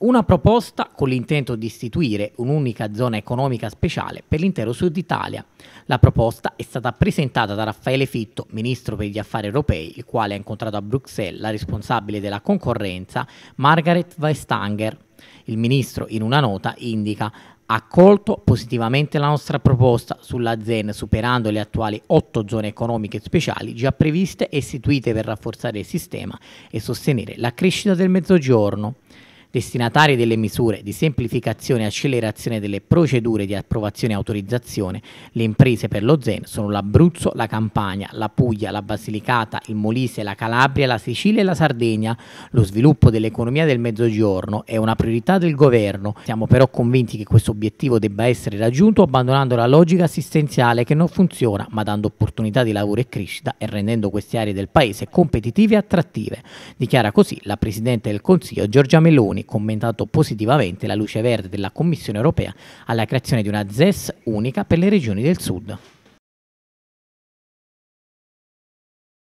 Una proposta con l'intento di istituire un'unica zona economica speciale per l'intero Sud Italia. La proposta è stata presentata da Raffaele Fitto, ministro per gli affari europei, il quale ha incontrato a Bruxelles la responsabile della concorrenza, Margaret Vestanger. Il ministro in una nota indica accolto positivamente la nostra proposta sulla ZEN superando le attuali otto zone economiche speciali già previste e istituite per rafforzare il sistema e sostenere la crescita del Mezzogiorno destinatari delle misure di semplificazione e accelerazione delle procedure di approvazione e autorizzazione, le imprese per lo ZEN sono l'Abruzzo, la Campania, la Puglia, la Basilicata, il Molise, la Calabria, la Sicilia e la Sardegna. Lo sviluppo dell'economia del Mezzogiorno è una priorità del governo. Siamo però convinti che questo obiettivo debba essere raggiunto abbandonando la logica assistenziale che non funziona, ma dando opportunità di lavoro e crescita e rendendo queste aree del paese competitive e attrattive. Dichiara così la Presidente del Consiglio Giorgia Meloni commentato positivamente la luce verde della Commissione europea alla creazione di una ZES unica per le regioni del sud.